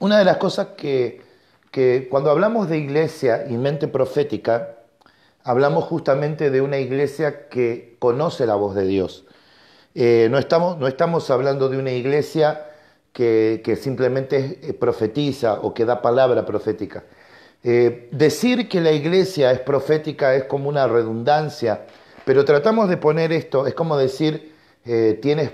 Una de las cosas que, cuando hablamos de iglesia y mente profética, hablamos justamente de una iglesia que conoce la voz de Dios. Eh, no, estamos, no estamos hablando de una iglesia que, simplemente eh, profetiza o que da palabra profética. Eh, decir que la iglesia es profética es como una redundancia, pero tratamos de poner esto, es como decir, tienes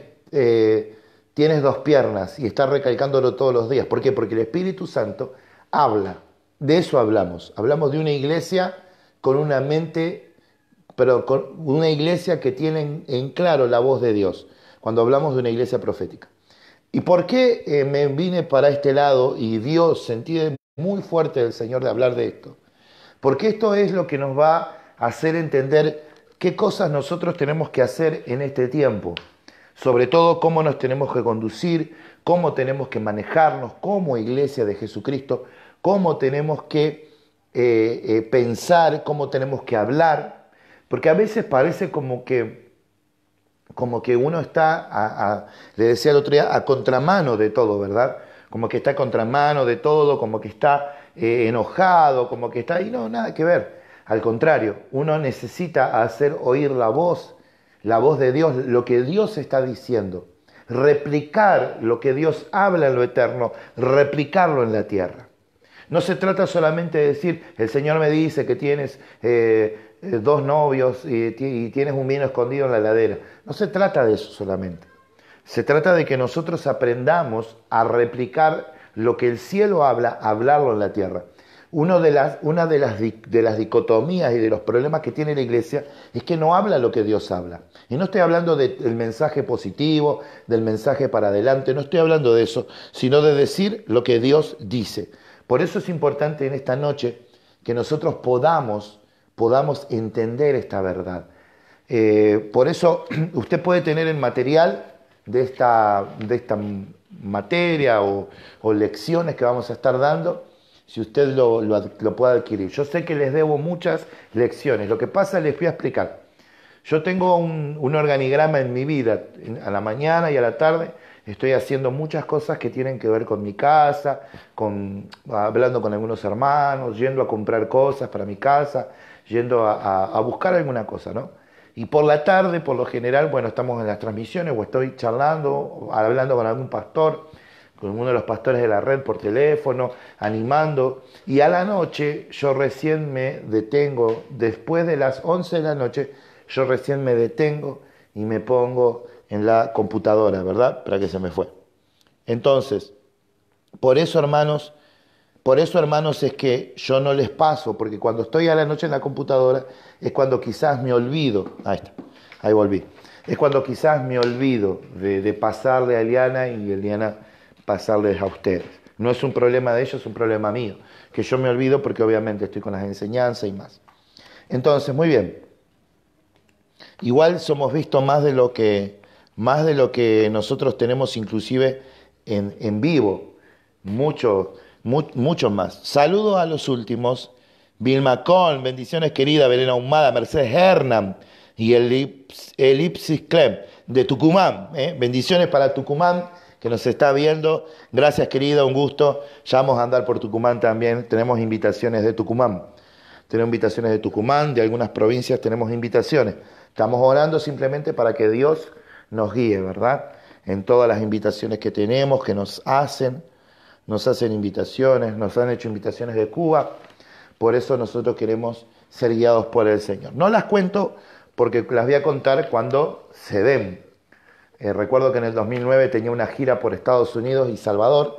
tienes dos piernas y estás recalcándolo todos los días. ¿Por qué? Porque el Espíritu Santo habla. De eso hablamos. Hablamos de una iglesia con una mente, pero con una iglesia que tiene en claro la voz de Dios, cuando hablamos de una iglesia profética. ¿Y por qué eh, me vine para este lado y Dios sentí muy fuerte del Señor de hablar de esto? Porque esto es lo que nos va a hacer entender qué cosas nosotros tenemos que hacer en este tiempo sobre todo cómo nos tenemos que conducir, cómo tenemos que manejarnos como iglesia de Jesucristo, cómo tenemos que eh, eh, pensar, cómo tenemos que hablar, porque a veces parece como que, como que uno está, le decía el otro día, a contramano de todo, ¿verdad? Como que está a contramano de todo, como que está eh, enojado, como que está, y no, nada que ver. Al contrario, uno necesita hacer oír la voz la voz de Dios, lo que Dios está diciendo, replicar lo que Dios habla en lo eterno, replicarlo en la tierra. No se trata solamente de decir, el Señor me dice que tienes eh, eh, dos novios y, tienes un vino escondido en la ladera. No se trata de eso solamente. Se trata de que nosotros aprendamos a replicar lo que el cielo habla, hablarlo en la tierra de las, una de las, dicotomías y de los problemas que tiene la iglesia es que no habla lo que Dios habla. Y no estoy hablando del mensaje positivo, del mensaje para adelante, no estoy hablando de eso, sino de decir lo que Dios dice. Por eso es importante en esta noche que nosotros podamos, podamos entender esta verdad. Eh, por eso usted puede tener el material de esta, materia o, o lecciones que vamos a estar dando si usted lo, lo, puede adquirir. Yo sé que les debo muchas lecciones. Lo que pasa les voy a explicar. Yo tengo un, organigrama en mi vida, a la mañana y a la tarde, estoy haciendo muchas cosas que tienen que ver con mi casa, con, hablando con algunos hermanos, yendo a comprar cosas para mi casa, yendo a, buscar alguna cosa, ¿no? Y por la tarde, por lo general, bueno, estamos en las transmisiones o estoy charlando, hablando con algún pastor con uno de los pastores de la red por teléfono, animando. Y a la noche yo recién me detengo, después de las 11 de la noche, yo recién me detengo y me pongo en la computadora, ¿verdad? Para que se me fue. Entonces, por eso hermanos, por eso hermanos es que yo no les paso, porque cuando estoy a la noche en la computadora es cuando quizás me olvido. Ahí está, ahí volví. Es cuando quizás me olvido de, de pasarle a Eliana y Eliana pasarles a ustedes. No es un problema de ellos, es un problema mío, que yo me olvido porque obviamente estoy con las enseñanzas y más. Entonces, muy bien. Igual somos vistos más de lo que, más de lo que nosotros tenemos inclusive en, vivo, muchos más. Saludos a los últimos. Vilma Con, bendiciones querida, Belén Ahumada, Mercedes Hernán y El Elipsis Club de Tucumán. ¿eh? Bendiciones para Tucumán que nos está viendo. Gracias, querida, un gusto. Ya vamos a andar por Tucumán también. Tenemos invitaciones de Tucumán. Tenemos invitaciones de Tucumán, de algunas provincias tenemos invitaciones. Estamos orando simplemente para que Dios nos guíe, ¿verdad? En todas las invitaciones que tenemos, que nos hacen, nos hacen invitaciones, nos han hecho invitaciones de Cuba. Por eso nosotros queremos ser guiados por el Señor. No las cuento porque las voy a contar cuando se den, eh, recuerdo que en el 2009 tenía una gira por Estados Unidos y Salvador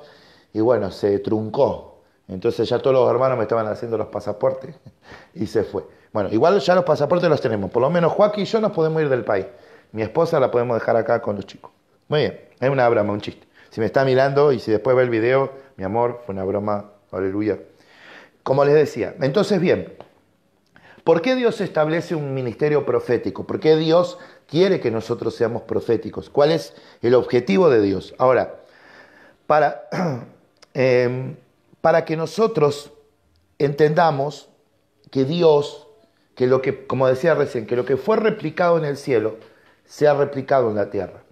y bueno, se truncó. Entonces ya todos los hermanos me estaban haciendo los pasaportes y se fue. Bueno, igual ya los pasaportes los tenemos. Por lo menos Joaquín y yo nos podemos ir del país. Mi esposa la podemos dejar acá con los chicos. Muy bien, es una broma, un chiste. Si me está mirando y si después ve el video, mi amor, fue una broma, aleluya. Como les decía, entonces bien, ¿Por qué Dios establece un ministerio profético? ¿Por qué Dios quiere que nosotros seamos proféticos? ¿Cuál es el objetivo de Dios? Ahora, para, em, para que nosotros entendamos que Dios, que lo que, como decía recién, que lo que fue replicado en el cielo, se ha replicado en la tierra.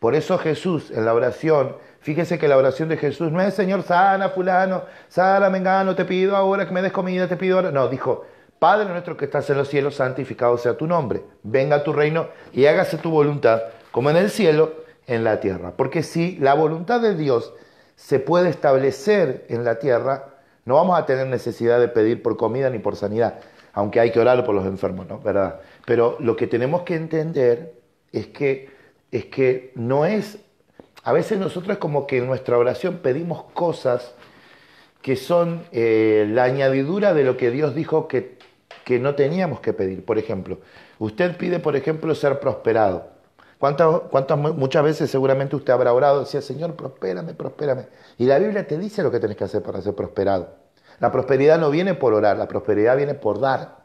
Por eso Jesús en la oración, fíjese que la oración de Jesús no es Señor, sana fulano, sana mengano, te pido ahora que me des comida, te pido ahora. No, dijo, Padre nuestro que estás en los cielos, santificado sea tu nombre. Venga a tu reino y hágase tu voluntad, como en el cielo, en la tierra. Porque si la voluntad de Dios se puede establecer en la tierra, no vamos a tener necesidad de pedir por comida ni por sanidad, aunque hay que orar por los enfermos, ¿no? ¿Verdad? Pero lo que tenemos que entender es que, es que no es... A veces nosotros como que en nuestra oración pedimos cosas que son eh, la añadidura de lo que Dios dijo que que no teníamos que pedir. Por ejemplo, usted pide, por ejemplo, ser prosperado. ¿Cuántas, cuántas, muchas veces seguramente usted habrá orado, decía, Señor, prospérame, prospérame. Y la Biblia te dice lo que tienes que hacer para ser prosperado. La prosperidad no viene por orar, la prosperidad viene por dar.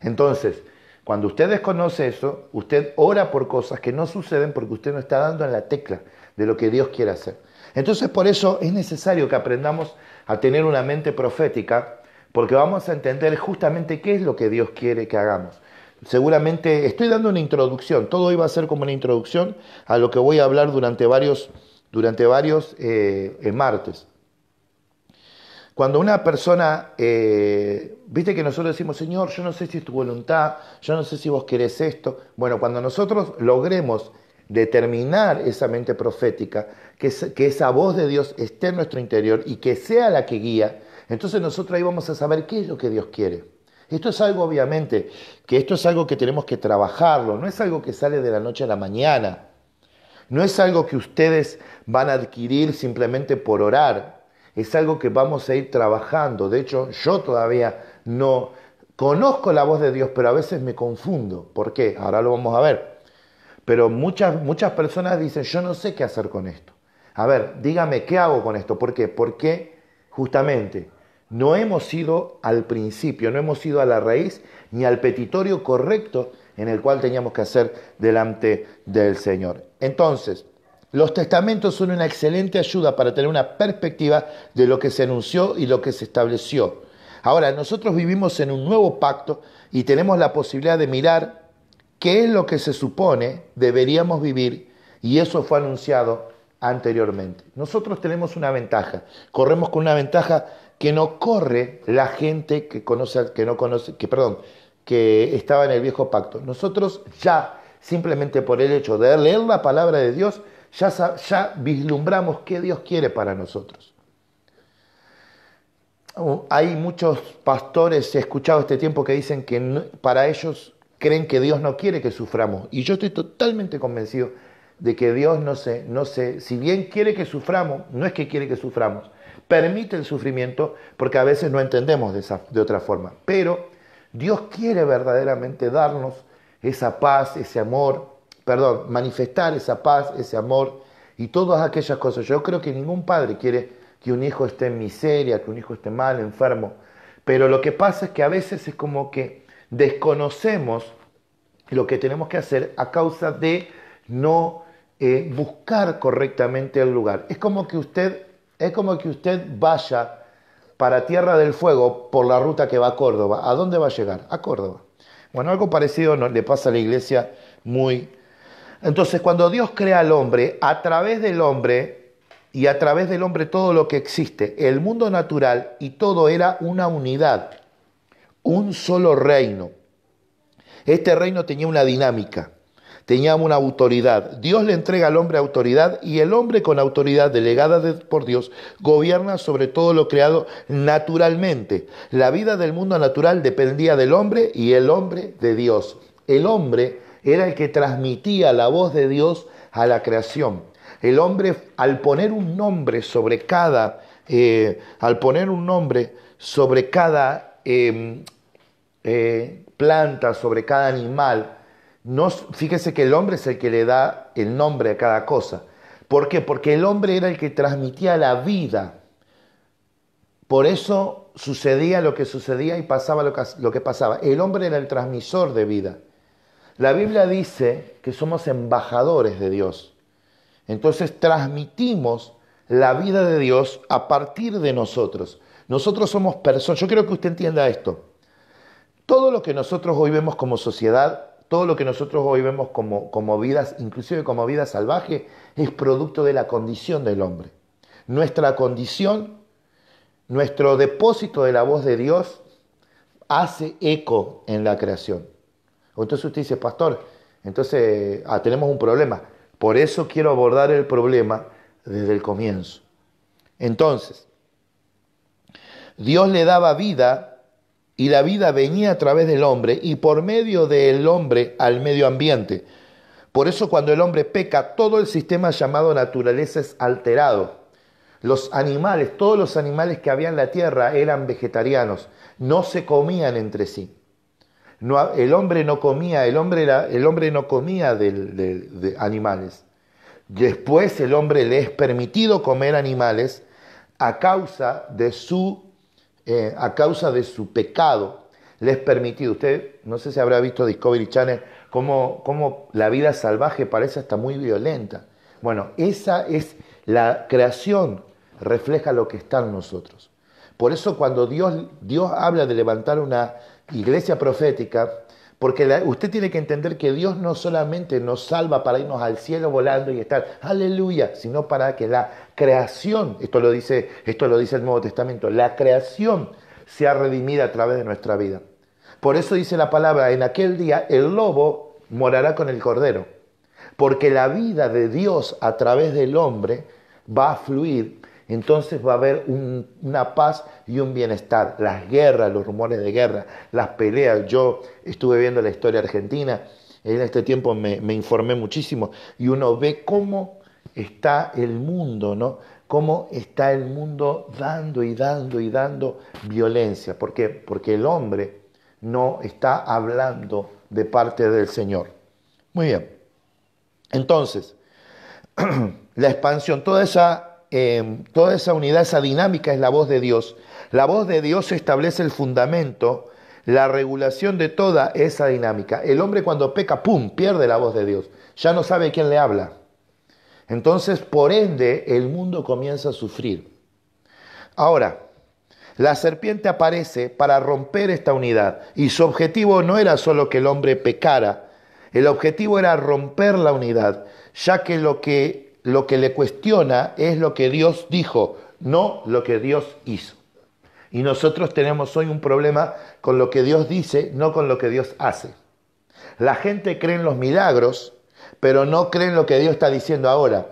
Entonces, cuando usted desconoce eso, usted ora por cosas que no suceden porque usted no está dando en la tecla de lo que Dios quiere hacer. Entonces, por eso es necesario que aprendamos a tener una mente profética porque vamos a entender justamente qué es lo que Dios quiere que hagamos. Seguramente estoy dando una introducción, todo iba a ser como una introducción a lo que voy a hablar durante varios, durante varios eh, eh, martes. Cuando una persona, eh, viste que nosotros decimos, Señor, yo no sé si es tu voluntad, yo no sé si vos querés esto. Bueno, cuando nosotros logremos determinar esa mente profética, que esa voz de Dios esté en nuestro interior y que sea la que guía, entonces nosotros ahí vamos a saber qué es lo que Dios quiere. Esto es algo, obviamente, que esto es algo que tenemos que trabajarlo, no es algo que sale de la noche a la mañana, no es algo que ustedes van a adquirir simplemente por orar, es algo que vamos a ir trabajando. De hecho, yo todavía no conozco la voz de Dios, pero a veces me confundo. ¿Por qué? Ahora lo vamos a ver. Pero muchas, muchas personas dicen, yo no sé qué hacer con esto. A ver, dígame, ¿qué hago con esto? ¿Por qué? qué? justamente no hemos ido al principio, no hemos ido a la raíz ni al petitorio correcto en el cual teníamos que hacer delante del Señor. Entonces, los testamentos son una excelente ayuda para tener una perspectiva de lo que se anunció y lo que se estableció. Ahora, nosotros vivimos en un nuevo pacto y tenemos la posibilidad de mirar qué es lo que se supone deberíamos vivir y eso fue anunciado anteriormente. Nosotros tenemos una ventaja, corremos con una ventaja que no corre la gente que conoce, que no conoce, que perdón, que estaba en el viejo pacto. Nosotros ya, simplemente por el hecho de leer la palabra de Dios, ya, vislumbramos qué Dios quiere para nosotros. Uh, hay muchos pastores, he escuchado este tiempo, que dicen que para ellos creen que Dios no quiere que suframos. Y yo estoy totalmente convencido de que Dios no sé, no sé. si bien quiere que suframos, no es que quiere que suframos, permite el sufrimiento porque a veces no entendemos de, esa, de otra forma. Pero Dios quiere verdaderamente darnos esa paz, ese amor, perdón, manifestar esa paz, ese amor y todas aquellas cosas. Yo creo que ningún padre quiere que un hijo esté en miseria, que un hijo esté mal, enfermo. Pero lo que pasa es que a veces es como que desconocemos lo que tenemos que hacer a causa de no eh, buscar correctamente el lugar. Es como que usted es como que usted vaya para Tierra del Fuego por la ruta que va a Córdoba. ¿A dónde va a llegar? A Córdoba. Bueno, algo parecido le pasa a la iglesia muy... Entonces, cuando Dios crea al hombre, a través del hombre y a través del hombre todo lo que existe, el mundo natural y todo era una unidad, un solo reino. Este reino tenía una dinámica teníamos una autoridad. Dios le entrega al hombre autoridad y el hombre con autoridad delegada por Dios gobierna sobre todo lo creado naturalmente. La vida del mundo natural dependía del hombre y el hombre de Dios. El hombre era el que transmitía la voz de Dios a la creación. El hombre, al poner un nombre sobre cada, eh, al poner un nombre sobre cada em, eh, planta, sobre cada animal, fíjese que el hombre es el que le da el nombre a cada cosa. ¿Por qué? Porque el hombre era el que transmitía la vida. Por eso sucedía lo que sucedía y pasaba lo que, lo que pasaba. El hombre era el transmisor de vida. La Biblia dice que somos embajadores de Dios. Entonces transmitimos la vida de Dios a partir de nosotros. Nosotros somos personas. Yo quiero que usted entienda esto. Todo lo que nosotros hoy vemos como sociedad todo lo que nosotros hoy vemos como, como vidas, inclusive como vida salvaje, es producto de la condición del hombre. Nuestra condición, nuestro depósito de la voz de Dios hace eco en la creación. Entonces usted dice, pastor, entonces ah, tenemos un problema. Por eso quiero abordar el problema desde el comienzo. Entonces, Dios le daba vida y la vida venía a través del hombre y por medio del hombre al medio ambiente. Por eso cuando el hombre peca, todo el sistema llamado naturaleza es alterado. Los animales, todos los animales que había en la tierra eran vegetarianos, no se comían entre sí. el hombre no comía, el hombre, el hombre no comía de animales. Después el hombre le es permitido comer animales a causa de su eh, a causa de su pecado, les permitido. Usted no sé si habrá visto Discovery Channel, cómo, la vida salvaje parece hasta muy violenta. Bueno, esa es la creación, refleja lo que está en nosotros. Por eso cuando Dios, Dios habla de levantar una iglesia profética, porque usted tiene que entender que Dios no solamente nos salva para irnos al cielo volando y estar, aleluya, sino para que la creación, esto lo, dice, esto lo dice el Nuevo Testamento, la creación se ha redimido a través de nuestra vida. Por eso dice la palabra, en aquel día el lobo morará con el cordero, porque la vida de Dios a través del hombre va a fluir, entonces va a haber una paz y un bienestar. Las guerras, los rumores de guerra, las peleas. Yo estuve viendo la historia argentina, en este tiempo me informé muchísimo y uno ve cómo está el mundo, ¿no? Cómo está el mundo dando y dando y dando violencia. ¿Por qué? Porque el hombre no está hablando de parte del Señor. Muy bien. Entonces, la expansión, toda esa, em, toda esa unidad, esa dinámica es la voz de Dios. La voz de Dios establece el fundamento, la regulación de toda esa dinámica. El hombre cuando peca, ¡pum!, pierde la voz de Dios. Ya no sabe quién le habla. Entonces, por ende, el mundo comienza a sufrir. Ahora, la serpiente aparece para romper esta unidad y su objetivo no era solo que el hombre pecara, el objetivo era romper la unidad, ya que lo que, lo que le cuestiona es lo que Dios dijo, no lo que Dios hizo. Y nosotros tenemos hoy un problema con lo que Dios dice, no con lo que Dios hace. La gente cree en los milagros, pero no creen lo que Dios está diciendo ahora.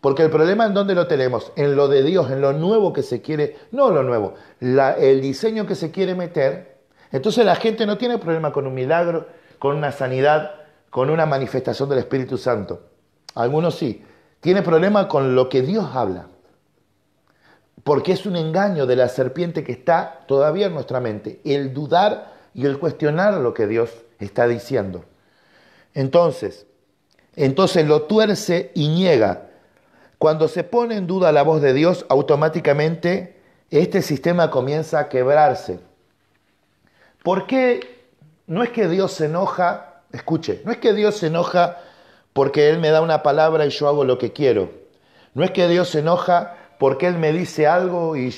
Porque el problema en dónde lo tenemos, en lo de Dios, en lo nuevo que se quiere, no lo nuevo, el diseño que se quiere meter. Entonces la gente no tiene problema con un milagro, con una sanidad, con una manifestación del Espíritu Santo. Algunos sí. Tiene problema con lo que Dios habla. Porque es un engaño de la serpiente que está todavía en nuestra mente. El dudar y el cuestionar lo que Dios está diciendo. Entonces, entonces lo tuerce y niega. Cuando se pone en duda la voz de Dios, automáticamente este sistema comienza a quebrarse. ¿Por qué? No es que Dios se enoja, escuche, no es que Dios se enoja porque Él me da una palabra y yo hago lo que quiero. No es que Dios se enoja porque Él me dice algo y,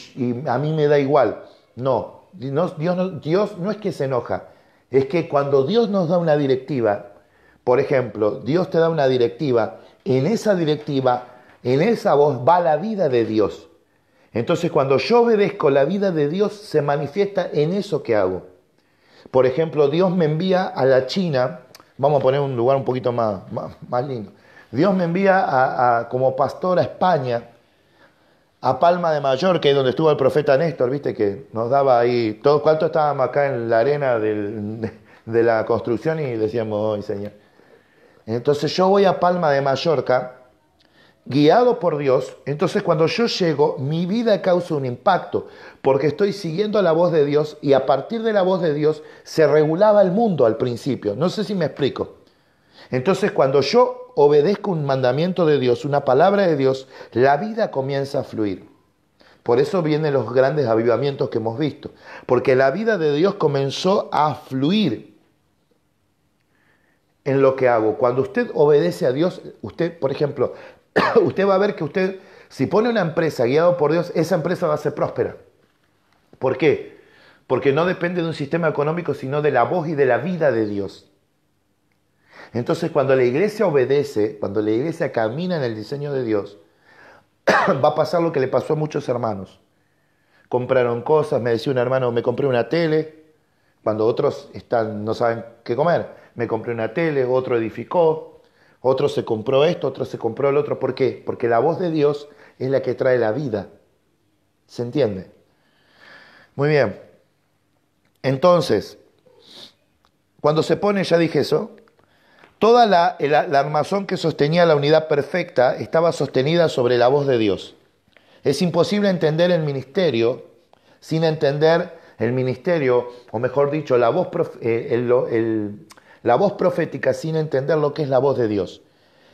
a mí me da igual. No, Dios no, Dios no es que se enoja, es que cuando Dios nos da una directiva, por ejemplo, Dios te da una directiva, en esa directiva, en esa voz va la vida de Dios. Entonces cuando yo obedezco, la vida de Dios se manifiesta en eso que hago. Por ejemplo, Dios me envía a la China, vamos a poner un lugar un poquito más, más, lindo. Dios me envía como pastor a España, a Palma de Mayor, que es donde estuvo el profeta Néstor, viste que nos daba ahí, todos cuántos estábamos acá en la arena de, la construcción y decíamos, hoy Señor. Entonces yo voy a Palma de Mallorca, guiado por Dios, entonces cuando yo llego, mi vida causa un impacto, porque estoy siguiendo la voz de Dios y a partir de la voz de Dios se regulaba el mundo al principio. No sé si me explico. Entonces cuando yo obedezco un mandamiento de Dios, una palabra de Dios, la vida comienza a fluir. Por eso vienen los grandes avivamientos que hemos visto, porque la vida de Dios comenzó a fluir en lo que hago. Cuando usted obedece a Dios, usted, por ejemplo, usted va a ver que usted, si pone una empresa guiada por Dios, esa empresa va a ser próspera. ¿Por qué? Porque no depende de un sistema económico, sino de la voz y de la vida de Dios. Entonces, cuando la iglesia obedece, cuando la iglesia camina en el diseño de Dios, va a pasar lo que le pasó a muchos hermanos. Compraron cosas, me decía un hermano, me compré una tele, cuando otros están, no saben qué comer me compré una tele, otro edificó, otro se compró esto, otro se compró el otro. ¿Por qué? Porque la voz de Dios es la que trae la vida. ¿Se entiende? Muy bien. Entonces, cuando se pone, ya dije eso, toda la, armazón que sostenía la unidad perfecta estaba sostenida sobre la voz de Dios. Es imposible entender el ministerio sin entender el ministerio, o mejor dicho, la voz, eh, el, la voz profética sin entender lo que es la voz de Dios.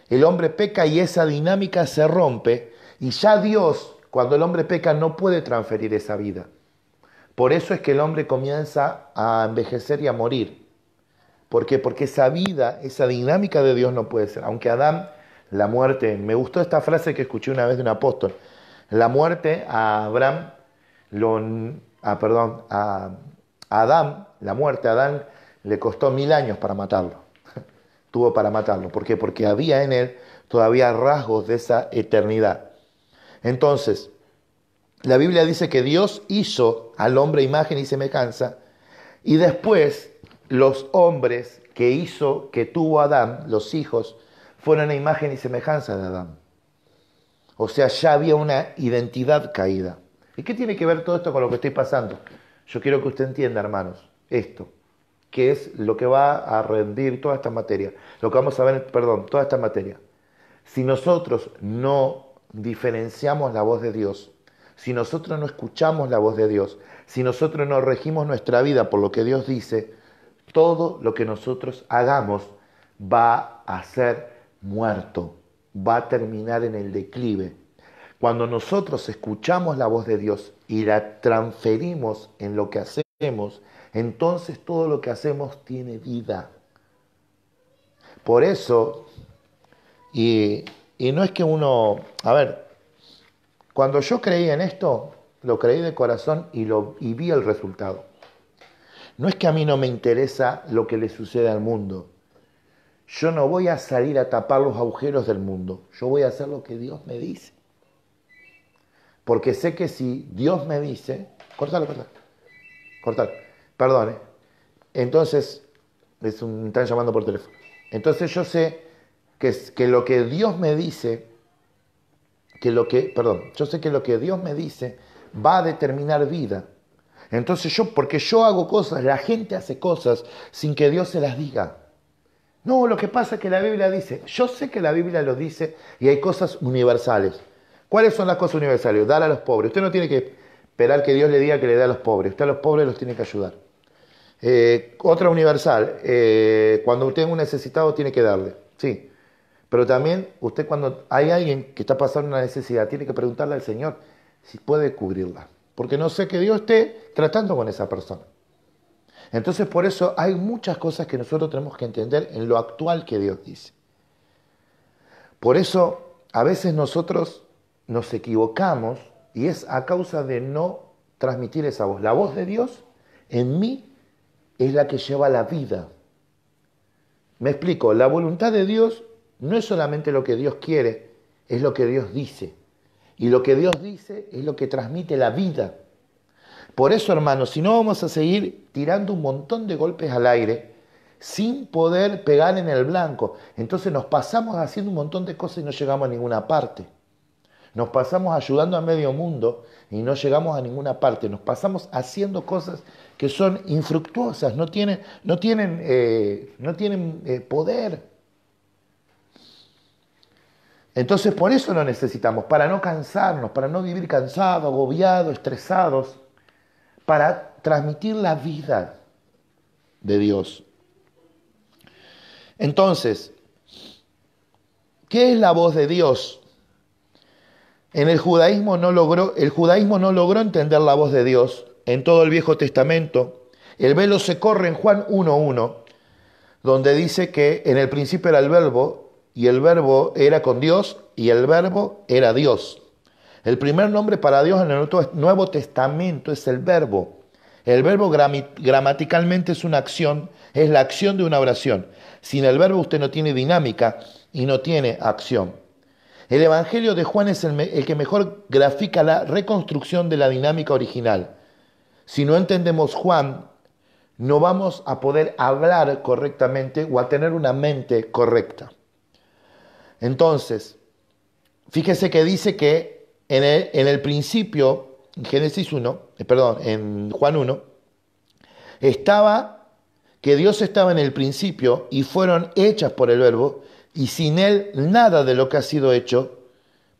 El hombre peca y esa dinámica se rompe y ya Dios, cuando el hombre peca, no puede transferir esa vida. Por eso es que el hombre comienza a envejecer y a morir. ¿Por qué? Porque esa vida, esa dinámica de Dios no puede ser. Aunque Adán, la muerte, me gustó esta frase que escuché una vez de un apóstol, la muerte a Abraham, lo, a, ah, perdón, a Adán, la muerte a Adán le costó mil años para matarlo. Tuvo para matarlo. ¿Por qué? Porque había en él todavía rasgos de esa eternidad. Entonces, la Biblia dice que Dios hizo al hombre imagen y semejanza, y después los hombres que hizo, que tuvo Adán, los hijos, fueron a imagen y semejanza de Adán. O sea, ya había una identidad caída. ¿Y qué tiene que ver todo esto con lo que estoy pasando? Yo quiero que usted entienda, hermanos, esto que es lo que va a rendir toda esta materia, lo que vamos a ver, perdón, toda esta materia. Si nosotros no diferenciamos la voz de Dios, si nosotros no escuchamos la voz de Dios, si nosotros no regimos nuestra vida por lo que Dios dice, todo lo que nosotros hagamos va a ser muerto, va a terminar en el declive. Cuando nosotros escuchamos la voz de Dios y la transferimos en lo que hacemos, entonces todo lo que hacemos tiene vida. Por eso, y, no es que uno, a ver, cuando yo creí en esto, lo creí de corazón y, lo, vi el resultado. No es que a mí no me interesa lo que le sucede al mundo. Yo no voy a salir a tapar los agujeros del mundo. Yo voy a hacer lo que Dios me dice. Porque sé que si Dios me dice, cortalo, cortalo, cortalo. Perdón, ¿eh? Entonces, están llamando por teléfono. Entonces yo sé que, que lo que Dios me dice, que lo que, perdón, yo sé que lo que Dios me dice va a determinar vida. Entonces yo, porque yo hago cosas, la gente hace cosas sin que Dios se las diga. No, lo que pasa es que la Biblia dice, yo sé que la Biblia lo dice y hay cosas universales. ¿Cuáles son las cosas universales? Dar a los pobres. Usted no tiene que esperar que Dios le diga que le dé a los pobres. Usted a los pobres los tiene que ayudar. Eh, otra universal, eh, cuando usted es un necesitado tiene que darle, sí. Pero también usted cuando hay alguien que está pasando una necesidad, tiene que preguntarle al Señor si puede cubrirla. Porque no sé que Dios esté tratando con esa persona. Entonces por eso hay muchas cosas que nosotros tenemos que entender en lo actual que Dios dice. Por eso a veces nosotros nos equivocamos y es a causa de no transmitir esa voz. La voz de Dios en mí es la que lleva la vida. Me explico, la voluntad de Dios no es solamente lo que Dios quiere, es lo que Dios dice. Y lo que Dios dice es lo que transmite la vida. Por eso, hermanos, si no vamos a seguir tirando un montón de golpes al aire sin poder pegar en el blanco, entonces nos pasamos haciendo un montón de cosas y no llegamos a ninguna parte. Nos pasamos ayudando a medio mundo y no llegamos a ninguna parte. Nos pasamos haciendo cosas que son infructuosas, no tienen, eh, eh, poder. Entonces por eso lo necesitamos, para no cansarnos, para no vivir cansados, agobiados, estresados, para transmitir la vida de Dios. Entonces, ¿qué es la voz de Dios? En el judaísmo no logró, el judaísmo no logró entender la voz de Dios en todo el Viejo Testamento. El velo se corre en Juan 1.1, donde dice que en el principio era el verbo, y el verbo era con Dios, y el verbo era Dios. El primer nombre para Dios en el Nuevo Testamento es el verbo. El verbo gramaticalmente es una acción, es la acción de una oración. Sin el verbo usted no tiene dinámica y no tiene acción. El Evangelio de Juan es el, que mejor grafica la reconstrucción de la dinámica original. Si no entendemos Juan, no vamos a poder hablar correctamente o a tener una mente correcta. Entonces, fíjese que dice que en el, principio, en Génesis 1, eh, perdón, en Juan 1, estaba que Dios estaba en el principio y fueron hechas por el verbo y sin Él nada de lo que ha sido hecho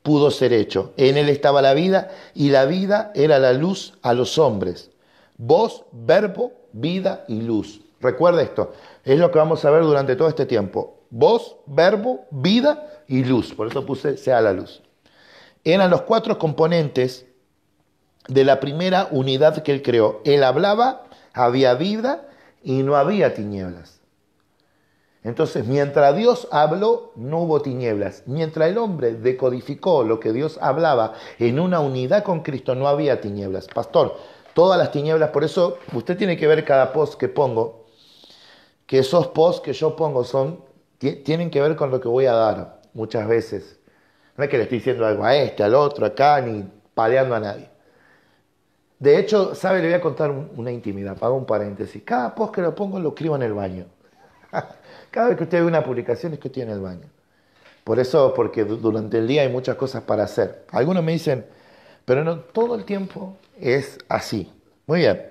pudo ser hecho. En Él estaba la vida y la vida era la luz a los hombres. Voz, verbo, vida y luz. Recuerda esto, es lo que vamos a ver durante todo este tiempo. Voz, verbo, vida y luz. Por eso puse sea la luz. Eran los cuatro componentes de la primera unidad que Él creó. Él hablaba, había vida y no había tinieblas. Entonces, mientras Dios habló, no hubo tinieblas. Mientras el hombre decodificó lo que Dios hablaba en una unidad con Cristo, no había tinieblas. Pastor, todas las tinieblas, por eso usted tiene que ver cada post que pongo, que esos posts que yo pongo son, tienen que ver con lo que voy a dar muchas veces. No es que le estoy diciendo algo a este, al otro, acá, ni paleando a nadie. De hecho, ¿sabe? Le voy a contar una intimidad, pago un paréntesis. Cada post que lo pongo lo escribo en el baño. Cada vez que usted ve una publicación es que tiene el baño. Por eso, porque durante el día hay muchas cosas para hacer. Algunos me dicen, pero no todo el tiempo es así. Muy bien.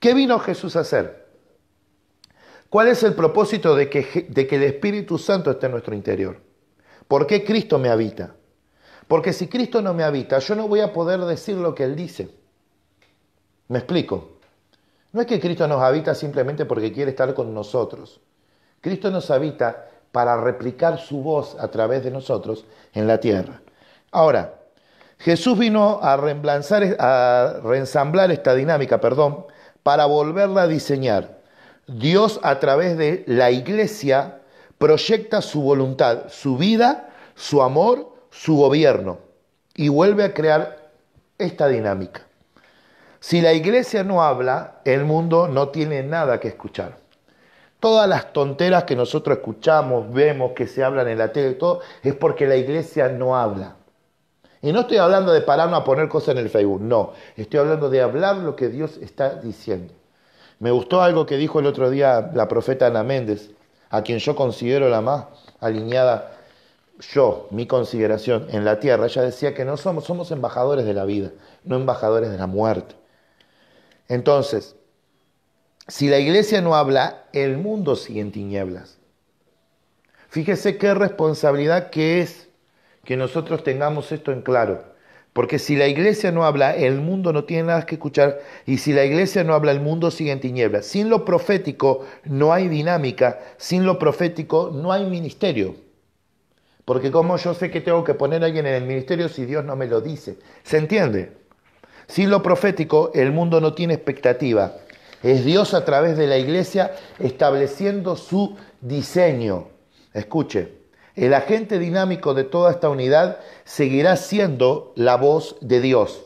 ¿Qué vino Jesús a hacer? ¿Cuál es el propósito de que, de que el Espíritu Santo esté en nuestro interior? ¿Por qué Cristo me habita? Porque si Cristo no me habita, yo no voy a poder decir lo que Él dice. ¿Me explico? No es que Cristo nos habita simplemente porque quiere estar con nosotros. Cristo nos habita para replicar su voz a través de nosotros en la tierra. Ahora, Jesús vino a, e-, a reensamblar esta dinámica, perdón, para volverla a diseñar. Dios a través de la iglesia proyecta su voluntad, su vida, su amor, su gobierno y vuelve a crear esta dinámica. Si la iglesia no habla, el mundo no tiene nada que escuchar. Todas las tonteras que nosotros escuchamos, vemos, que se hablan en la tele, y todo, es porque la iglesia no habla. Y no estoy hablando de pararnos a poner cosas en el Facebook, no. Estoy hablando de hablar lo que Dios está diciendo. Me gustó algo que dijo el otro día la profeta Ana Méndez, a quien yo considero la más alineada, yo, mi consideración, en la tierra. Ella decía que no somos, somos embajadores de la vida, no embajadores de la muerte. Entonces, si la iglesia no habla, el mundo sigue en tinieblas. Fíjese qué responsabilidad que es que nosotros tengamos esto en claro. Porque si la iglesia no habla, el mundo no tiene nada que escuchar. Y si la iglesia no habla, el mundo sigue en tinieblas. Sin lo profético no hay dinámica. Sin lo profético no hay ministerio. Porque como yo sé que tengo que poner a alguien en el ministerio si Dios no me lo dice. ¿Se entiende? Sin lo profético, el mundo no tiene expectativa. Es Dios a través de la iglesia estableciendo su diseño. Escuche, el agente dinámico de toda esta unidad seguirá siendo la voz de Dios.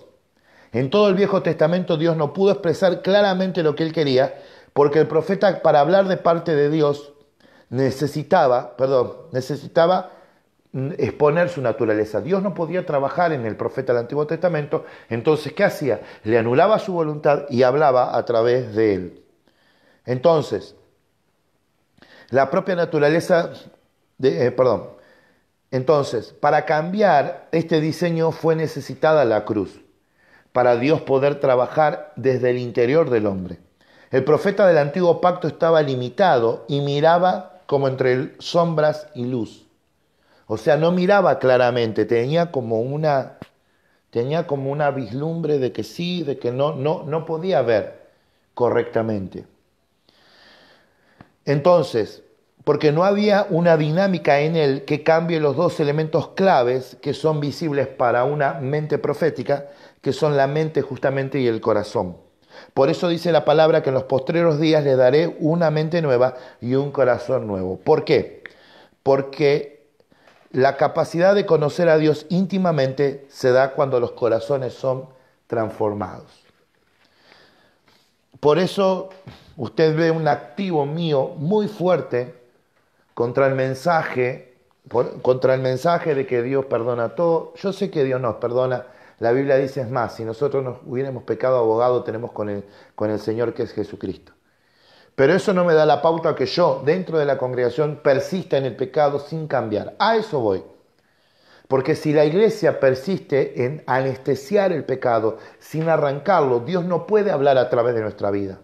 En todo el Viejo Testamento Dios no pudo expresar claramente lo que él quería, porque el profeta para hablar de parte de Dios necesitaba, perdón, necesitaba exponer su naturaleza. Dios no podía trabajar en el profeta del Antiguo Testamento, entonces, ¿qué hacía? Le anulaba su voluntad y hablaba a través de él. Entonces, la propia naturaleza, eh, perdón, entonces, para cambiar este diseño fue necesitada la cruz, para Dios poder trabajar desde el interior del hombre. El profeta del antiguo pacto estaba limitado y miraba como entre sombras y luz. O sea, no miraba claramente, tenía como una tenía como una vislumbre de que sí, de que no, no, no podía ver correctamente. Entonces, porque no había una dinámica en él que cambie los dos elementos claves que son visibles para una mente profética, que son la mente justamente y el corazón. Por eso dice la palabra que en los postreros días le daré una mente nueva y un corazón nuevo. ¿Por qué? Porque la capacidad de conocer a Dios íntimamente se da cuando los corazones son transformados. Por eso usted ve un activo mío muy fuerte contra el mensaje, contra el mensaje de que Dios perdona todo. Yo sé que Dios nos perdona. La Biblia dice es más, si nosotros nos hubiéramos pecado abogado tenemos con con el Señor que es Jesucristo. Pero eso no me da la pauta que yo, dentro de la congregación, persista en el pecado sin cambiar. A eso voy. Porque si la iglesia persiste en anestesiar el pecado sin arrancarlo, Dios no puede hablar a través de nuestra vida.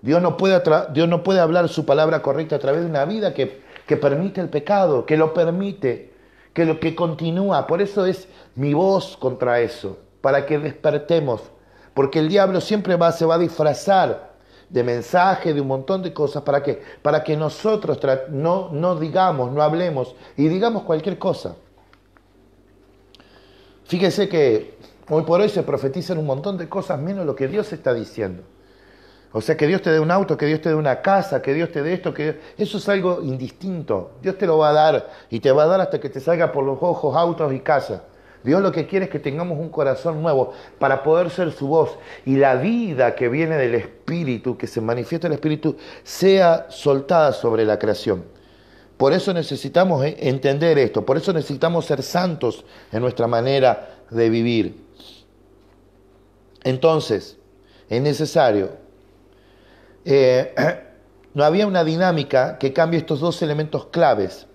Dios no puede, Dios no puede hablar su palabra correcta a través de una vida que, permite el pecado, que lo permite, que lo que continúa. Por eso es mi voz contra eso, para que despertemos. Porque el diablo siempre va, se va a disfrazar de mensaje, de un montón de cosas. ¿Para qué? Para que nosotros no, no digamos, no hablemos y digamos cualquier cosa. Fíjense que hoy por hoy se profetizan un montón de cosas menos lo que Dios está diciendo. O sea, que Dios te dé un auto, que Dios te dé una casa, que Dios te dé esto, que eso es algo indistinto. Dios te lo va a dar y te va a dar hasta que te salga por los ojos autos y casas. Dios lo que quiere es que tengamos un corazón nuevo para poder ser su voz y la vida que viene del Espíritu, que se manifiesta el Espíritu, sea soltada sobre la creación. Por eso necesitamos eh, entender esto, por eso necesitamos ser santos en nuestra manera de vivir. Entonces, es necesario. Eh, no había una dinámica que cambie estos dos elementos claves.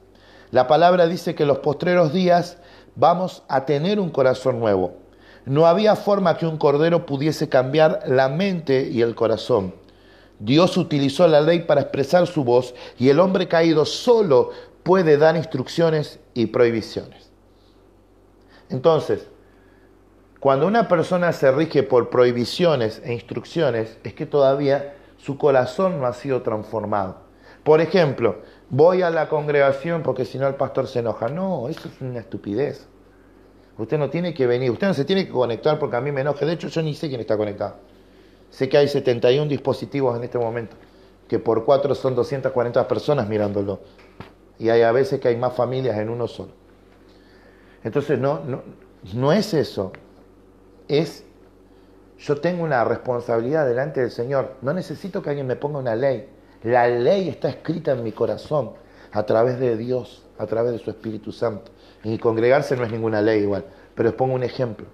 La palabra dice que los postreros días vamos a tener un corazón nuevo. No había forma que un cordero pudiese cambiar la mente y el corazón. Dios utilizó la ley para expresar su voz y el hombre caído solo puede dar instrucciones y prohibiciones. Entonces, cuando una persona se rige por prohibiciones e instrucciones, es que todavía su corazón no ha sido transformado. Por ejemplo, voy a la congregación porque si no el pastor se enoja. No, eso es una estupidez. Usted no tiene que venir, usted no se tiene que conectar porque a mí me enoje. De hecho, yo ni sé quién está conectado. Sé que hay 71 dispositivos en este momento, que por cuatro son 240 personas mirándolo. Y hay a veces que hay más familias en uno solo. Entonces, no, no, no es eso. Es, yo tengo una responsabilidad delante del Señor. No necesito que alguien me ponga una ley la ley está escrita en mi corazón a través de Dios, a través de su Espíritu Santo. Y congregarse no es ninguna ley igual, pero les pongo un ejemplo.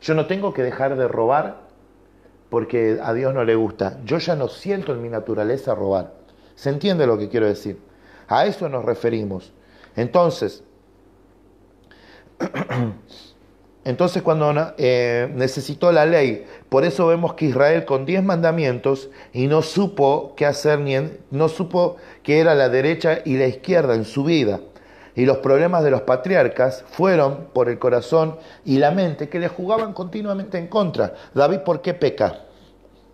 Yo no tengo que dejar de robar porque a Dios no le gusta. Yo ya no siento en mi naturaleza robar. ¿Se entiende lo que quiero decir? A eso nos referimos. Entonces, Entonces cuando eh, necesitó la ley, por eso vemos que Israel con diez mandamientos y no supo qué hacer, ni no supo qué era la derecha y la izquierda en su vida. Y los problemas de los patriarcas fueron por el corazón y la mente que le jugaban continuamente en contra. David, ¿por qué peca?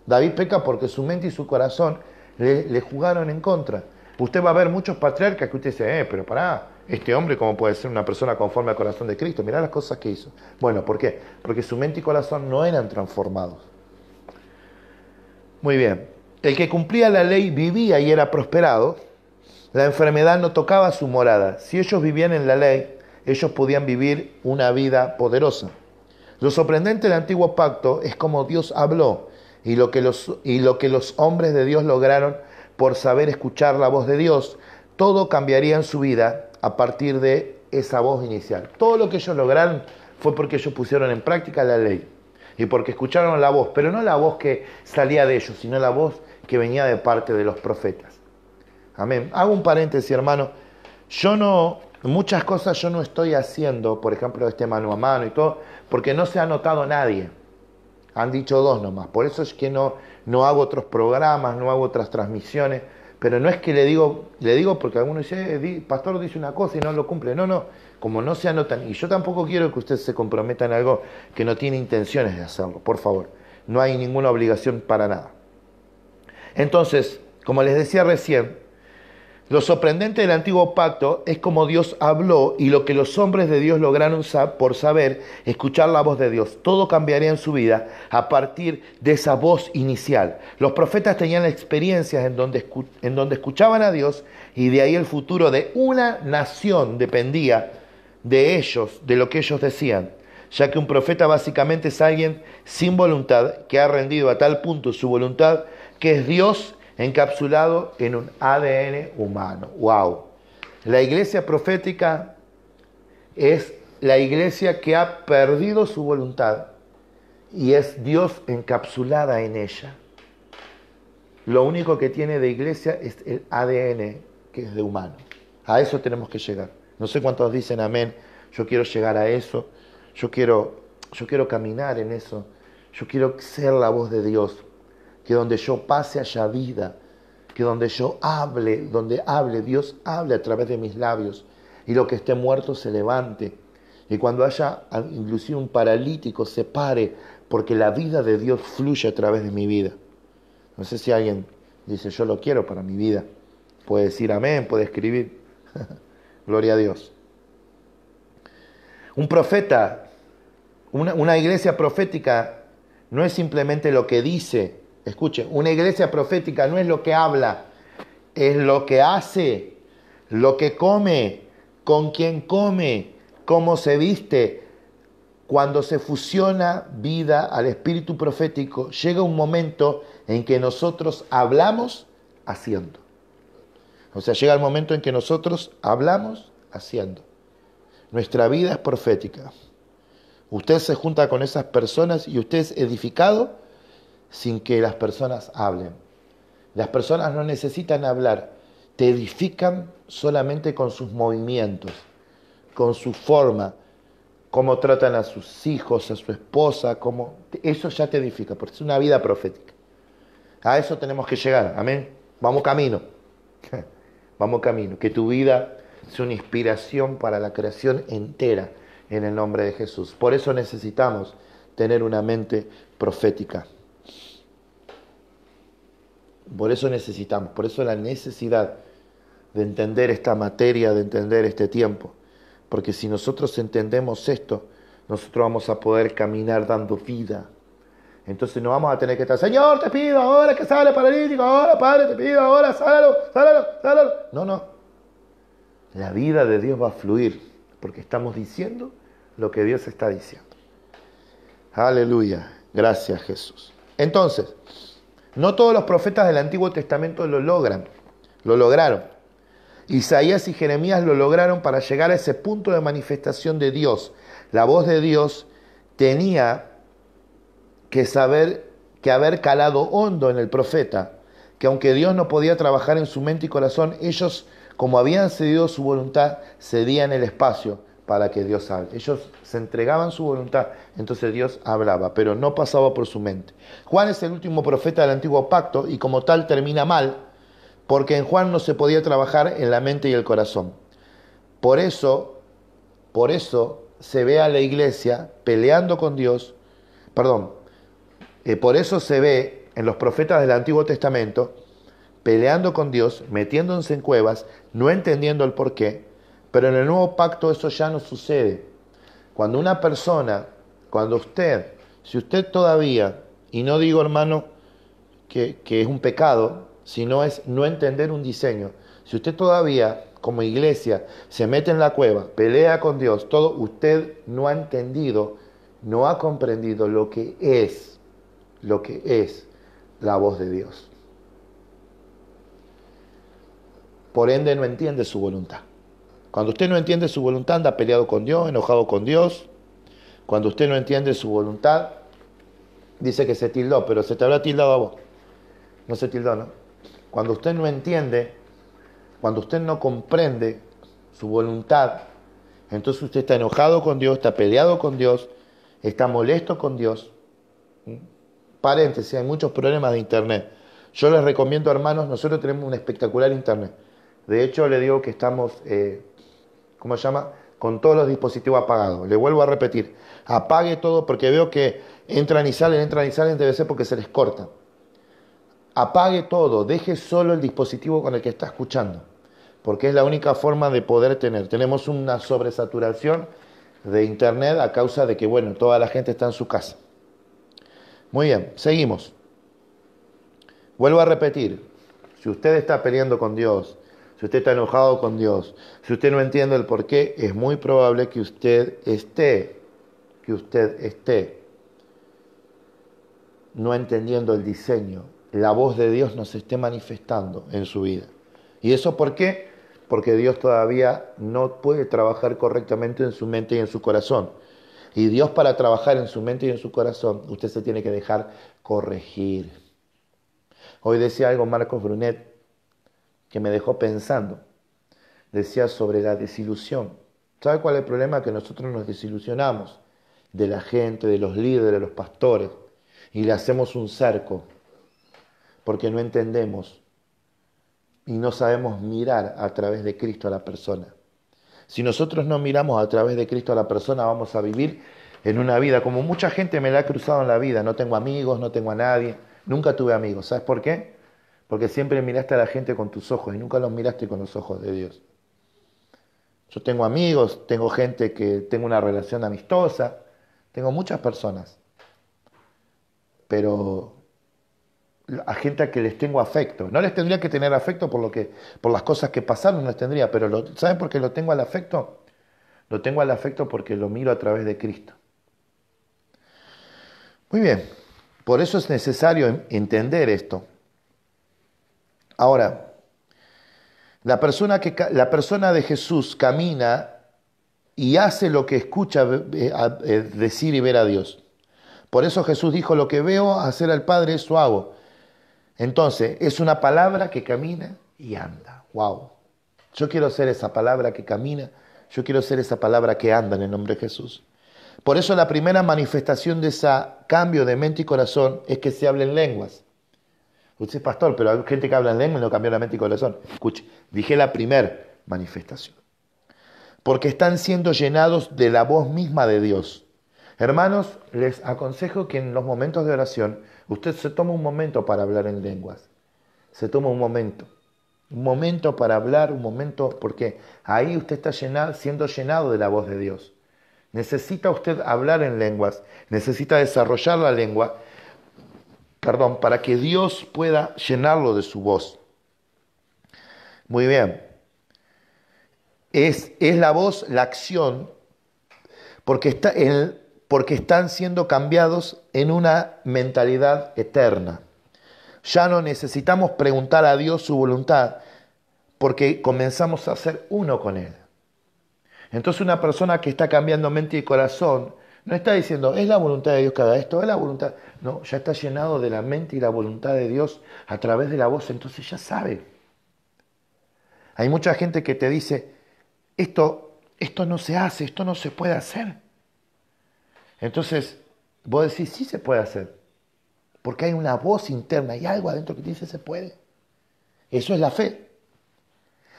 David peca porque su mente y su corazón le, le jugaron en contra. Usted va a ver muchos patriarcas que usted dice, eh, pero pará, este hombre como puede ser una persona conforme al corazón de Cristo. Mirá las cosas que hizo. Bueno, ¿por qué? Porque su mente y corazón no eran transformados. Muy bien. El que cumplía la ley vivía y era prosperado. La enfermedad no tocaba su morada. Si ellos vivían en la ley, ellos podían vivir una vida poderosa. Lo sorprendente del antiguo pacto es cómo Dios habló y lo que los, y lo que los hombres de Dios lograron por saber escuchar la voz de Dios. Todo cambiaría en su vida a partir de esa voz inicial. Todo lo que ellos lograron fue porque ellos pusieron en práctica la ley y porque escucharon la voz, pero no la voz que salía de ellos, sino la voz que venía de parte de los profetas. Amén. Hago un paréntesis, hermano. Yo no, muchas cosas yo no estoy haciendo, por ejemplo, este mano a mano y todo, porque no se ha notado nadie. Han dicho dos nomás. Por eso es que no, no hago otros programas, no hago otras transmisiones pero no es que le digo, le digo porque alguno dice, eh, pastor dice una cosa y no lo cumple. No, no, como no se anotan, y yo tampoco quiero que ustedes se comprometan en algo que no tiene intenciones de hacerlo, por favor. No hay ninguna obligación para nada. Entonces, como les decía recién, lo sorprendente del antiguo pacto es cómo Dios habló y lo que los hombres de Dios lograron por saber escuchar la voz de Dios. Todo cambiaría en su vida a partir de esa voz inicial. Los profetas tenían experiencias en donde, en donde escuchaban a Dios y de ahí el futuro de una nación dependía de ellos, de lo que ellos decían ya que un profeta básicamente es alguien sin voluntad, que ha rendido a tal punto su voluntad, que es Dios encapsulado en un ADN humano. ¡Wow! La iglesia profética es la iglesia que ha perdido su voluntad y es Dios encapsulada en ella. Lo único que tiene de iglesia es el ADN que es de humano. A eso tenemos que llegar. No sé cuántos dicen amén. Yo quiero llegar a eso. Yo quiero, yo quiero caminar en eso. Yo quiero ser la voz de Dios que donde yo pase haya vida, que donde yo hable, donde hable, Dios hable a través de mis labios, y lo que esté muerto se levante, y cuando haya ah, inclusive un paralítico se pare, porque la vida de Dios fluye a través de mi vida. No sé si alguien dice, yo lo quiero para mi vida. Puede decir amén, puede escribir. Gloria a Dios. Un profeta, una, una iglesia profética, no es simplemente lo que dice, Escuche, una iglesia profética no es lo que habla, es lo que hace, lo que come, con quien come, cómo se viste. Cuando se fusiona vida al espíritu profético, llega un momento en que nosotros hablamos haciendo. O sea, llega el momento en que nosotros hablamos haciendo. Nuestra vida es profética. Usted se junta con esas personas y usted es edificado sin que las personas hablen. Las personas no necesitan hablar, te edifican solamente con sus movimientos, con su forma, cómo tratan a sus hijos, a su esposa, cómo... eso ya te edifica, porque es una vida profética. A eso tenemos que llegar, amén. Vamos camino, vamos camino, que tu vida sea una inspiración para la creación entera en el nombre de Jesús. Por eso necesitamos tener una mente profética. Por eso necesitamos, por eso la necesidad de entender esta materia, de entender este tiempo. Porque si nosotros entendemos esto, nosotros vamos a poder caminar dando vida. Entonces no vamos a tener que estar, Señor, te pido ahora que sale paralítico, ahora Padre, te pido ahora, sálalo, sálalo, sálalo. No, no. La vida de Dios va a fluir porque estamos diciendo lo que Dios está diciendo. Aleluya. Gracias, Jesús. Entonces, no todos los profetas del Antiguo Testamento lo logran, lo lograron. Isaías y Jeremías lo lograron para llegar a ese punto de manifestación de Dios. La voz de Dios tenía que saber que haber calado hondo en el profeta, que aunque Dios no podía trabajar en su mente y corazón, ellos, como habían cedido su voluntad, cedían el espacio para que Dios hable. Ellos se entregaban su voluntad, entonces Dios hablaba, pero no pasaba por su mente. Juan es el último profeta del antiguo pacto y como tal termina mal, porque en Juan no se podía trabajar en la mente y el corazón. Por eso, por eso se ve a la iglesia peleando con Dios, perdón, eh, por eso se ve en los profetas del Antiguo Testamento peleando con Dios, metiéndose en cuevas, no entendiendo el porqué, pero en el nuevo pacto eso ya no sucede. Cuando una persona, cuando usted, si usted todavía, y no digo hermano que, es un pecado, sino es no entender un diseño, si usted todavía como iglesia se mete en la cueva, pelea con Dios, todo usted no ha entendido, no ha comprendido lo que es, lo que es la voz de Dios. Por ende no entiende su voluntad. Cuando usted no entiende su voluntad, anda peleado con Dios, enojado con Dios. Cuando usted no entiende su voluntad, dice que se tildó, pero se te habrá tildado a vos. No se tildó, ¿no? Cuando usted no entiende, cuando usted no comprende su voluntad, entonces usted está enojado con Dios, está peleado con Dios, está molesto con Dios. ¿Mm? Paréntesis, hay muchos problemas de Internet. Yo les recomiendo, hermanos, nosotros tenemos un espectacular Internet. De hecho, le digo que estamos... Eh, ¿cómo se llama? Con todos los dispositivos apagados. Le vuelvo a repetir, apague todo porque veo que entran y salen, entran y salen, debe ser porque se les corta. Apague todo, deje solo el dispositivo con el que está escuchando, porque es la única forma de poder tener. Tenemos una sobresaturación de internet a causa de que, bueno, toda la gente está en su casa. Muy bien, seguimos. Vuelvo a repetir, si usted está peleando con Dios, si usted está enojado con Dios, si usted no entiende el porqué, es muy probable que usted esté, que usted esté no entendiendo el diseño. La voz de Dios no se esté manifestando en su vida. ¿Y eso por qué? Porque Dios todavía no puede trabajar correctamente en su mente y en su corazón. Y Dios para trabajar en su mente y en su corazón, usted se tiene que dejar corregir. Hoy decía algo Marcos Brunet que me dejó pensando. Decía sobre la desilusión. ¿Sabe cuál es el problema? Que nosotros nos desilusionamos de la gente, de los líderes, de los pastores, y le hacemos un cerco, porque no entendemos y no sabemos mirar a través de Cristo a la persona. Si nosotros no miramos a través de Cristo a la persona, vamos a vivir en una vida, como mucha gente me la ha cruzado en la vida, no tengo amigos, no tengo a nadie, nunca tuve amigos. ¿Sabes por qué? porque siempre miraste a la gente con tus ojos y nunca los miraste con los ojos de Dios. Yo tengo amigos, tengo gente que tengo una relación amistosa, tengo muchas personas, pero a gente a que les tengo afecto. No les tendría que tener afecto por, lo que, por las cosas que pasaron, no les tendría, pero lo, ¿saben por qué lo tengo al afecto? Lo tengo al afecto porque lo miro a través de Cristo. Muy bien, por eso es necesario entender esto. Ahora, la persona, de Jesús camina y hace lo que escucha eh, eh, decir y ver a Dios. Por eso Jesús dijo, lo que veo hacer al Padre, eso hago. Entonces, es una palabra que camina y anda. ¡Wow! Yo quiero ser esa palabra que camina, yo quiero ser esa palabra que anda en el nombre de Jesús. Por eso la primera manifestación de ese cambio de mente y corazón es que se hablen lenguas. Usted es pastor, pero hay gente que habla en lengua y no cambia la mente y corazón. Escuche, dije la primera manifestación. Porque están siendo llenados de la voz misma de Dios. Hermanos, les aconsejo que en los momentos de oración usted se toma un momento para hablar en lenguas. Se toma un momento. Un momento para hablar, un momento, porque ahí usted está siendo llenado de la voz de Dios. Necesita usted hablar en lenguas, necesita desarrollar la lengua perdón, para que Dios pueda llenarlo de su voz. Muy bien. Es, es la voz, la acción, porque, está, porque están siendo cambiados en una mentalidad eterna. Ya no necesitamos preguntar a Dios su voluntad, porque comenzamos a ser uno con Él. Entonces una persona que está cambiando mente y corazón, no está diciendo, es la voluntad de Dios cada esto, es la voluntad. No, ya está llenado de la mente y la voluntad de Dios a través de la voz, entonces ya sabe. Hay mucha gente que te dice, esto, esto no se hace, esto no se puede hacer. Entonces, vos decís, sí se puede hacer, porque hay una voz interna hay algo adentro que dice se puede. Eso es la fe.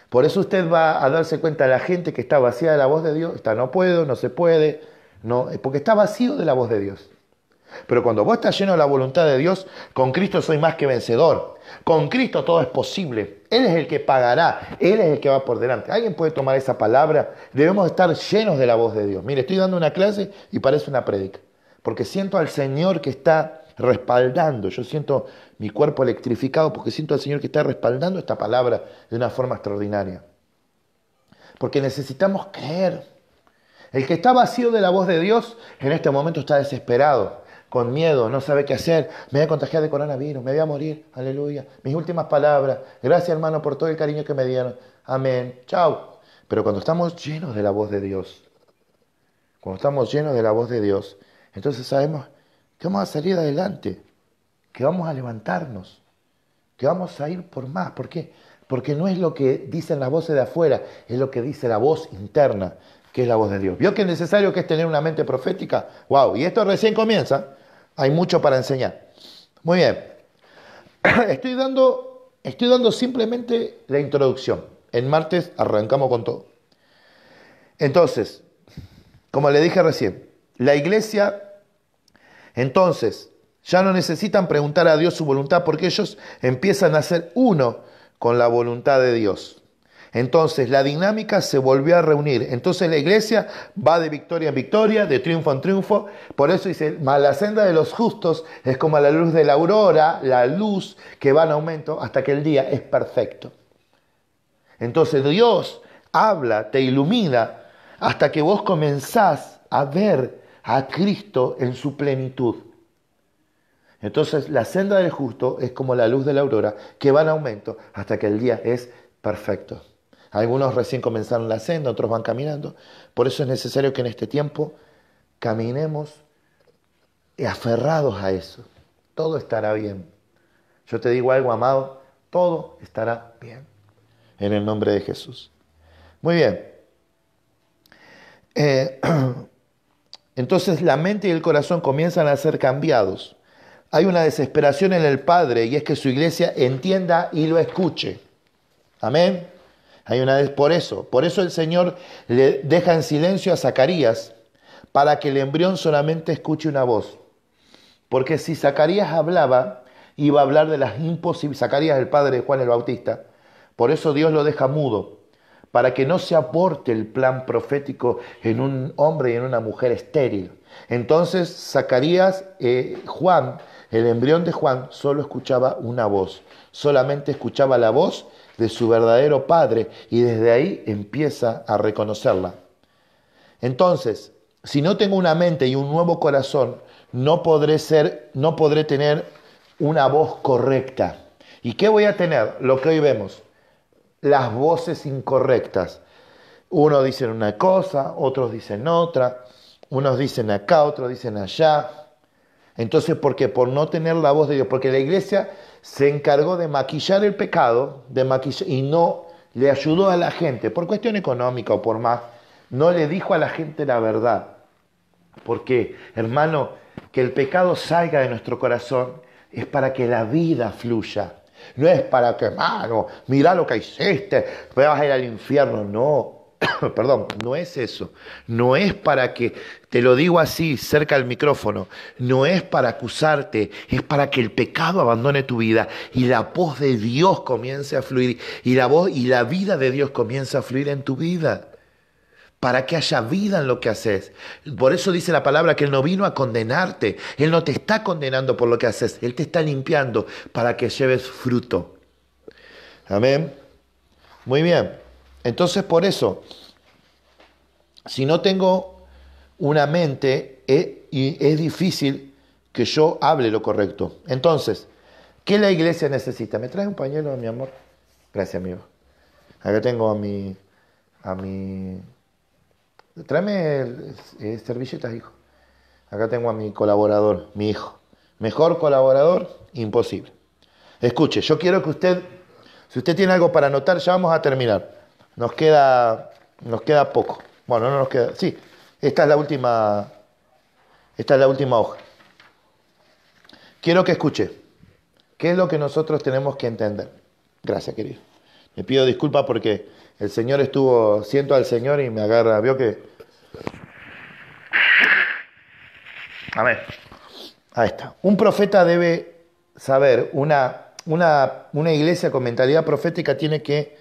Por eso usted va a darse cuenta, la gente que está vacía de la voz de Dios, está no puedo, no se puede, no, eh, porque está vacío de la voz de Dios. Pero cuando vos estás lleno de la voluntad de Dios, con Cristo soy más que vencedor. Con Cristo todo es posible. Él es el que pagará. Él es el que va por delante. ¿Alguien puede tomar esa palabra? Debemos estar llenos de la voz de Dios. Mire, estoy dando una clase y parece una prédica. Porque siento al Señor que está respaldando. Yo siento mi cuerpo electrificado porque siento al Señor que está respaldando esta palabra de una forma extraordinaria. Porque necesitamos creer. El que está vacío de la voz de Dios en este momento está desesperado, con miedo, no sabe qué hacer. Me voy a contagiar de coronavirus, me voy a morir. Aleluya. Mis últimas palabras. Gracias hermano por todo el cariño que me dieron. Amén. Chao. Pero cuando estamos llenos de la voz de Dios, cuando estamos llenos de la voz de Dios, entonces sabemos que vamos a salir adelante, que vamos a levantarnos, que vamos a ir por más. ¿Por qué? Porque no es lo que dicen las voces de afuera, es lo que dice la voz interna que es la voz de Dios. ¿Vio que es necesario que es tener una mente profética? ¡Wow! Y esto recién comienza. Hay mucho para enseñar. Muy bien. Estoy dando, estoy dando simplemente la introducción. En martes arrancamos con todo. Entonces, como le dije recién, la iglesia, entonces, ya no necesitan preguntar a Dios su voluntad porque ellos empiezan a ser uno con la voluntad de Dios. Entonces la dinámica se volvió a reunir. Entonces la iglesia va de victoria en victoria, de triunfo en triunfo. Por eso dice, mas la senda de los justos es como la luz de la aurora, la luz que va en aumento hasta que el día es perfecto. Entonces Dios habla, te ilumina, hasta que vos comenzás a ver a Cristo en su plenitud. Entonces la senda del justo es como la luz de la aurora, que va en aumento hasta que el día es perfecto. Algunos recién comenzaron la senda, otros van caminando. Por eso es necesario que en este tiempo caminemos aferrados a eso. Todo estará bien. Yo te digo algo, amado, todo estará bien. En el nombre de Jesús. Muy bien. Eh, entonces la mente y el corazón comienzan a ser cambiados. Hay una desesperación en el Padre y es que su iglesia entienda y lo escuche. Amén. Hay una vez por eso, por eso el Señor le deja en silencio a Zacarías para que el embrión solamente escuche una voz. Porque si Zacarías hablaba, iba a hablar de las imposibles. Zacarías, el padre de Juan el Bautista. Por eso Dios lo deja mudo, para que no se aporte el plan profético en un hombre y en una mujer estéril. Entonces, Zacarías, eh, Juan, el embrión de Juan, solo escuchaba una voz. Solamente escuchaba la voz de su verdadero Padre y desde ahí empieza a reconocerla. Entonces, si no tengo una mente y un nuevo corazón, no podré ser, no podré tener una voz correcta. ¿Y qué voy a tener? Lo que hoy vemos, las voces incorrectas. Unos dicen una cosa, otros dicen otra, unos dicen acá, otros dicen allá. Entonces, ¿por qué? Por no tener la voz de Dios. Porque la iglesia se encargó de maquillar el pecado de y no le ayudó a la gente, por cuestión económica o por más, no le dijo a la gente la verdad. Porque, hermano, que el pecado salga de nuestro corazón es para que la vida fluya. No es para que, hermano mira lo que hiciste, vas a ir al infierno. No, perdón, no es eso. No es para que, te lo digo así, cerca del micrófono, no es para acusarte, es para que el pecado abandone tu vida y la voz de Dios comience a fluir y la voz y la vida de Dios comience a fluir en tu vida. Para que haya vida en lo que haces. Por eso dice la palabra que Él no vino a condenarte. Él no te está condenando por lo que haces. Él te está limpiando para que lleves fruto. Amén. Muy bien. Entonces, por eso, si no tengo una mente, eh, y es difícil que yo hable lo correcto. Entonces, ¿qué la iglesia necesita? ¿Me traes un pañuelo, mi amor? Gracias, amigo. Acá tengo a mi... A mi... Tráeme eh, servilletas, hijo. Acá tengo a mi colaborador, mi hijo. Mejor colaborador, imposible. Escuche, yo quiero que usted, si usted tiene algo para anotar, ya vamos a terminar. Nos queda, nos queda poco. Bueno, no nos queda. Sí, esta es la última. Esta es la última hoja. Quiero que escuche. ¿Qué es lo que nosotros tenemos que entender? Gracias, querido. Me pido disculpas porque el Señor estuvo, siento al Señor y me agarra. Vio que. Amén. Ahí está. Un profeta debe saber, una, una, una iglesia con mentalidad profética tiene que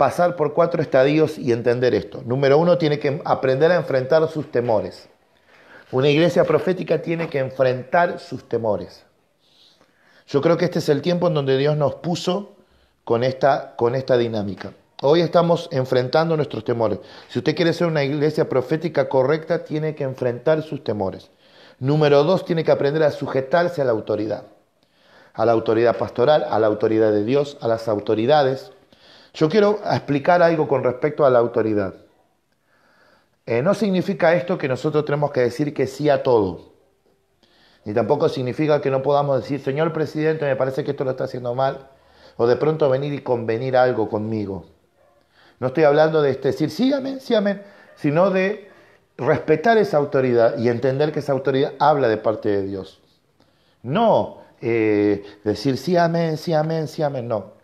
pasar por cuatro estadios y entender esto. Número uno, tiene que aprender a enfrentar sus temores. Una iglesia profética tiene que enfrentar sus temores. Yo creo que este es el tiempo en donde Dios nos puso con esta, con esta dinámica. Hoy estamos enfrentando nuestros temores. Si usted quiere ser una iglesia profética correcta, tiene que enfrentar sus temores. Número dos, tiene que aprender a sujetarse a la autoridad. A la autoridad pastoral, a la autoridad de Dios, a las autoridades, yo quiero explicar algo con respecto a la autoridad. Eh, no significa esto que nosotros tenemos que decir que sí a todo. Ni tampoco significa que no podamos decir, señor presidente, me parece que esto lo está haciendo mal. O de pronto venir y convenir algo conmigo. No estoy hablando de este decir sí, amén, sí, amén, sino de respetar esa autoridad y entender que esa autoridad habla de parte de Dios. No eh, decir sí, amén, sí, amén, sí, amén, no.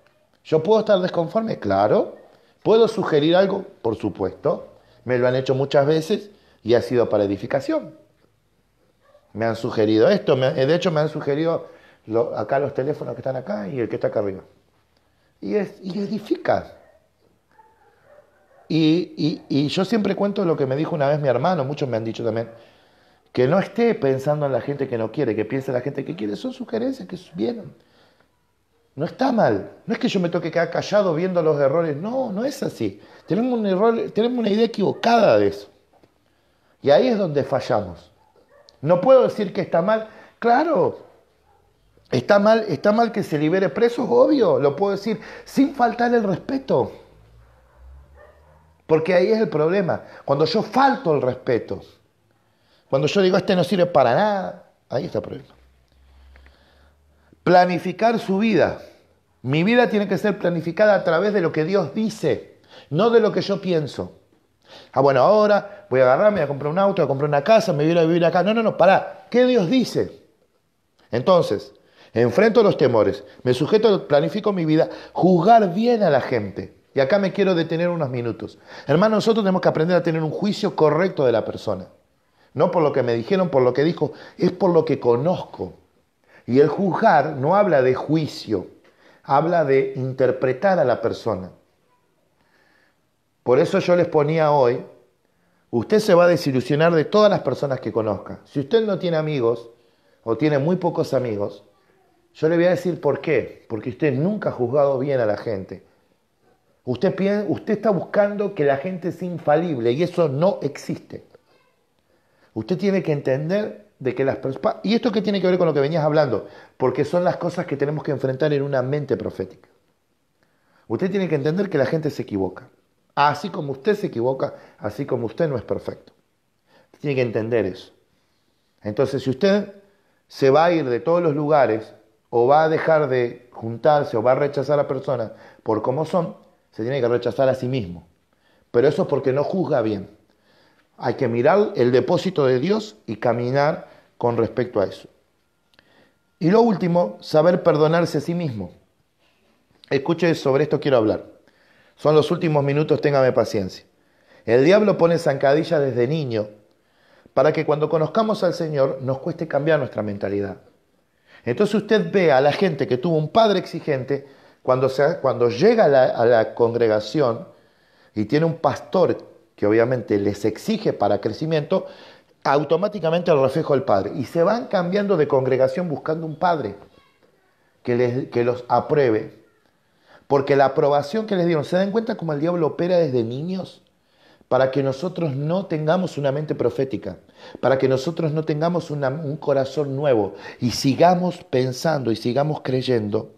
Yo puedo estar desconforme, claro. Puedo sugerir algo, por supuesto. Me lo han hecho muchas veces y ha sido para edificación. Me han sugerido esto, de hecho me han sugerido lo, acá los teléfonos que están acá y el que está acá arriba. Y, es, y Y, y, yo siempre cuento lo que me dijo una vez mi hermano, muchos me han dicho también, que no esté pensando en la gente que no quiere, que piense en la gente que quiere. Son sugerencias que vienen. No está mal. No es que yo me toque quedar callado viendo los errores. No, no es así. Tenemos, un error, tenemos una idea equivocada de eso. Y ahí es donde fallamos. No puedo decir que está mal. Claro, está mal, está mal que se libere presos, obvio. Lo puedo decir sin faltar el respeto. Porque ahí es el problema. Cuando yo falto el respeto, cuando yo digo este no sirve para nada, ahí está el problema. Planificar su vida. Mi vida tiene que ser planificada a través de lo que Dios dice, no de lo que yo pienso. Ah, bueno, ahora voy a agarrarme, voy a comprar un auto, voy a comprar una casa, me voy a, vivir acá. No, no, no, pará. ¿Qué Dios dice? Entonces, enfrento los temores, me sujeto, planifico mi vida, juzgar bien a la gente. Y acá me quiero detener unos minutos. Hermano, nosotros tenemos que aprender a tener un juicio correcto de la persona. No por lo que me dijeron, por lo que dijo, es por lo que conozco. Y el juzgar no habla de juicio, habla de interpretar a la persona. Por eso yo les ponía hoy, usted se va a desilusionar de todas las personas que conozca. Si usted no tiene amigos o tiene muy pocos amigos, yo le voy a decir por qué. Porque usted nunca ha juzgado bien a la gente. Usted, usted está buscando que la gente sea infalible y eso no existe. Usted tiene que entender que las ¿Y esto que tiene que ver con lo que venías hablando? Porque son las cosas que tenemos que enfrentar en una mente profética. Usted tiene que entender que la gente se equivoca. Así como usted se equivoca, así como usted no es perfecto. tiene que entender eso. Entonces, si usted se va a ir de todos los lugares o va a dejar de juntarse o va a rechazar a personas por cómo son, se tiene que rechazar a sí mismo. Pero eso es porque no juzga bien. Hay que mirar el depósito de Dios y caminar con respecto a eso. Y lo último, saber perdonarse a sí mismo. Escuche, sobre esto quiero hablar. Son los últimos minutos, téngame paciencia. El diablo pone zancadillas desde niño para que cuando conozcamos al Señor nos cueste cambiar nuestra mentalidad. Entonces usted ve a la gente que tuvo un padre exigente, cuando, cuando llega a la, a la congregación y tiene un pastor que obviamente les exige para crecimiento, automáticamente el reflejo del padre. Y se van cambiando de congregación buscando un padre que, que los apruebe. Porque la aprobación que les dieron, ¿se dan cuenta cómo el diablo opera desde niños? Para que nosotros no tengamos una mente profética, para que nosotros no tengamos un corazón nuevo y sigamos pensando y sigamos creyendo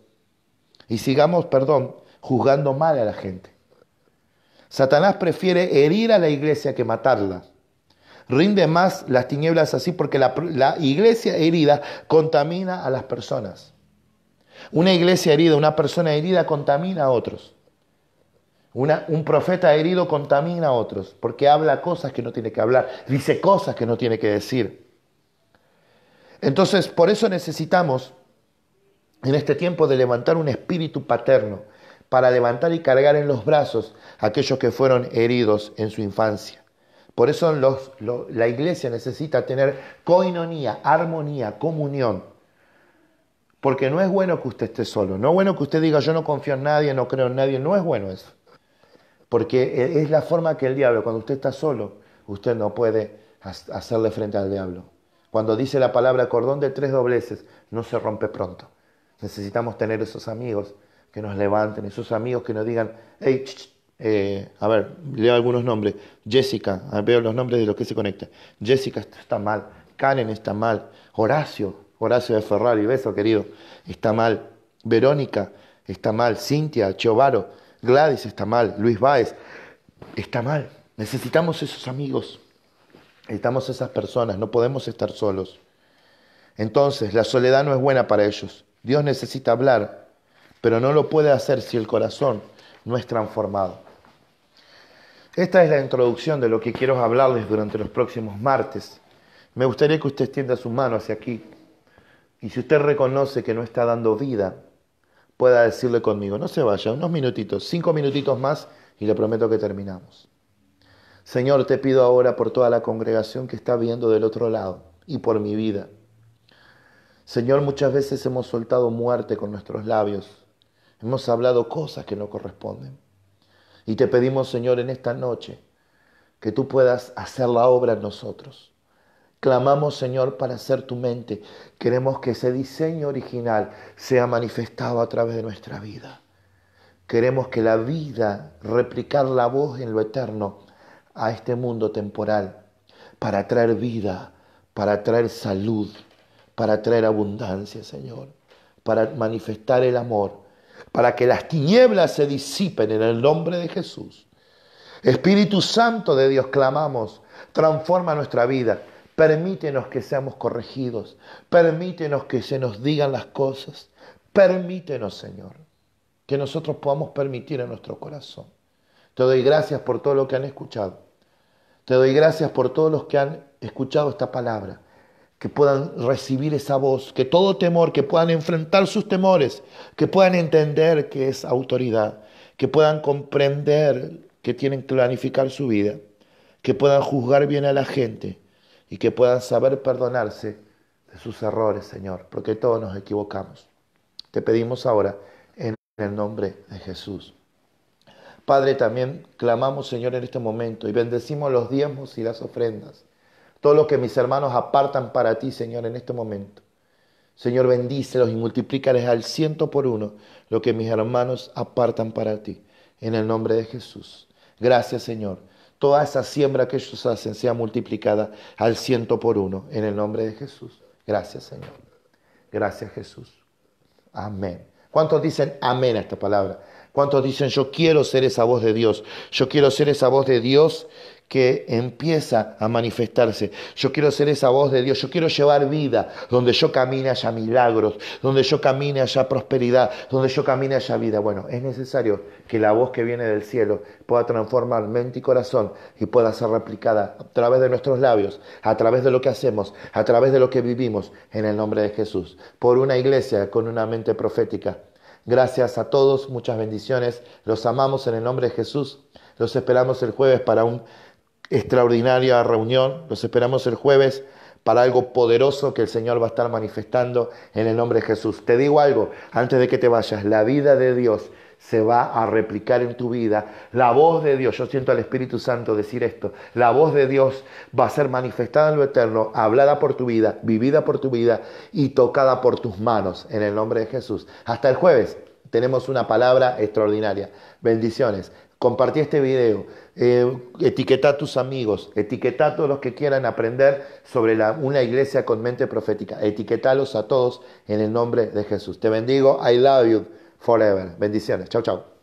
y sigamos, perdón, juzgando mal a la gente. Satanás prefiere herir a la iglesia que matarla. Rinde más las tinieblas así porque la, iglesia herida contamina a las personas. Una iglesia herida, una persona herida contamina a otros. un profeta herido contamina a otros porque habla cosas que no tiene que hablar, dice cosas que no tiene que decir. Entonces, por eso necesitamos en este tiempo de levantar un espíritu paterno, para levantar y cargar en los brazos a aquellos que fueron heridos en su infancia. Por eso la iglesia necesita tener coinonía, armonía, comunión. Porque no es bueno que usted esté solo, no es bueno que usted diga yo no confío en nadie, no creo en nadie, no es bueno eso. Porque e, es la forma que el diablo, cuando usted está solo, usted no puede hacerle frente al diablo. Cuando dice la palabra cordón de tres dobleces, no se rompe pronto. Necesitamos tener esos amigos que nos levanten, esos amigos que nos digan, hey, eh, a ver, leo algunos nombres. Jessica, veo los nombres de los que se conectan. Jessica está mal, Karen está mal, Horacio, Horacio de Ferrari, beso querido, está mal, Verónica está mal, Cintia, Chovaro, Gladys está mal, Luis Báez está mal. Necesitamos esos amigos, necesitamos esas personas, no podemos estar solos. Entonces, la soledad no es buena para ellos. Dios necesita hablar pero no lo puede hacer si el corazón no es transformado. Esta es la introducción de lo que quiero hablarles durante los próximos martes. Me gustaría que usted extienda su mano hacia aquí y si usted reconoce que no está dando vida, pueda decirle conmigo, no se vaya, unos minutitos, cinco minutitos más y le prometo que terminamos. Señor, te pido ahora por toda la congregación que está viendo del otro lado y por mi vida. Señor, muchas veces hemos soltado muerte con nuestros labios, Hemos hablado cosas que no corresponden. Y te pedimos, Señor, en esta noche, que tú puedas hacer la obra en nosotros. Clamamos, Señor, para ser tu mente. Queremos que ese diseño original sea manifestado a través de nuestra vida. Queremos que la vida, replicar la voz en lo eterno a este mundo temporal, para traer vida, para traer salud, para traer abundancia, Señor, para manifestar el amor para que las tinieblas se disipen en el nombre de Jesús. Espíritu Santo de Dios, clamamos, transforma nuestra vida. Permítenos que seamos corregidos. Permítenos que se nos digan las cosas. Permítenos, Señor, que nosotros podamos permitir en nuestro corazón. Te doy gracias por todo lo que han escuchado. Te doy gracias por todos los que han escuchado esta palabra que puedan recibir esa voz, que todo temor, que puedan enfrentar sus temores, que puedan entender que es autoridad, que puedan comprender que tienen que planificar su vida, que puedan juzgar bien a la gente y que puedan saber perdonarse de sus errores, Señor, porque todos nos equivocamos. Te pedimos ahora en el nombre de Jesús. Padre, también clamamos, Señor, en este momento y bendecimos los diezmos y las ofrendas todo lo que mis hermanos apartan para ti, Señor, en este momento. Señor, bendícelos y multiplícales al ciento por uno lo que mis hermanos apartan para ti. En el nombre de Jesús. Gracias, Señor. Toda esa siembra que ellos hacen sea multiplicada al ciento por uno. En el nombre de Jesús. Gracias, Señor. Gracias, Jesús. Amén. ¿Cuántos dicen amén a esta palabra? ¿Cuántos dicen yo quiero ser esa voz de Dios? Yo quiero ser esa voz de Dios que empieza a manifestarse. Yo quiero ser esa voz de Dios, yo quiero llevar vida, donde yo camine haya milagros, donde yo camine haya prosperidad, donde yo camine haya vida. Bueno, es necesario que la voz que viene del cielo pueda transformar mente y corazón y pueda ser replicada a través de nuestros labios, a través de lo que hacemos, a través de lo que vivimos, en el nombre de Jesús, por una iglesia con una mente profética. Gracias a todos, muchas bendiciones, los amamos en el nombre de Jesús, los esperamos el jueves para un extraordinaria reunión. Los esperamos el jueves para algo poderoso que el Señor va a estar manifestando en el nombre de Jesús. Te digo algo, antes de que te vayas, la vida de Dios se va a replicar en tu vida. La voz de Dios, yo siento al Espíritu Santo decir esto, la voz de Dios va a ser manifestada en lo eterno, hablada por tu vida, vivida por tu vida y tocada por tus manos en el nombre de Jesús. Hasta el jueves tenemos una palabra extraordinaria. Bendiciones. Compartí este video, eh, etiqueta a tus amigos, etiqueta a todos los que quieran aprender sobre la, una iglesia con mente profética, etiquetalos a todos en el nombre de Jesús. Te bendigo, I love you forever. Bendiciones, Chau, chau.